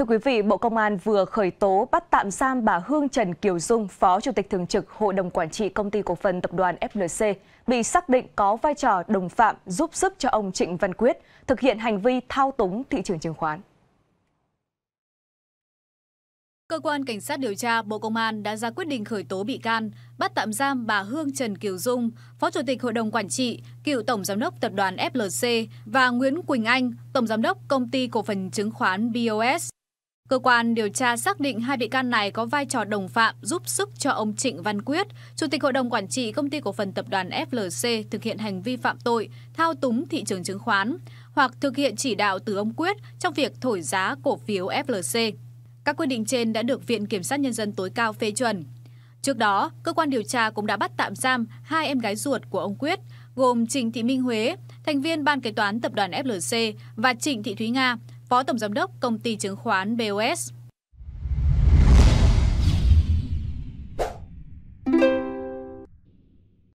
Thưa quý vị, Bộ Công an vừa khởi tố bắt tạm giam bà Hương Trần Kiều Dung, Phó Chủ tịch Thường trực Hội đồng Quản trị Công ty Cổ phần Tập đoàn FLC, bị xác định có vai trò đồng phạm giúp sức cho ông Trịnh Văn Quyết thực hiện hành vi thao túng thị trường chứng khoán. Cơ quan Cảnh sát điều tra Bộ Công an đã ra quyết định khởi tố bị can, bắt tạm giam bà Hương Trần Kiều Dung, Phó Chủ tịch Hội đồng Quản trị, cựu Tổng Giám đốc Tập đoàn FLC và Nguyễn Quỳnh Anh, Tổng Giám đốc Công ty Cổ phần Chứng khoán BOS. Cơ quan điều tra xác định hai bị can này có vai trò đồng phạm giúp sức cho ông Trịnh Văn Quyết, Chủ tịch Hội đồng Quản trị Công ty Cổ phần Tập đoàn FLC thực hiện hành vi phạm tội, thao túng thị trường chứng khoán, hoặc thực hiện chỉ đạo từ ông Quyết trong việc thổi giá cổ phiếu FLC. Các quyết định trên đã được Viện Kiểm sát Nhân dân tối cao phê chuẩn. Trước đó, cơ quan điều tra cũng đã bắt tạm giam hai em gái ruột của ông Quyết, gồm Trịnh Thị Minh Huế, thành viên Ban Kế toán Tập đoàn FLC và Trịnh Thị Thúy Nga, Phó Tổng Giám đốc Công ty Chứng khoán BOS.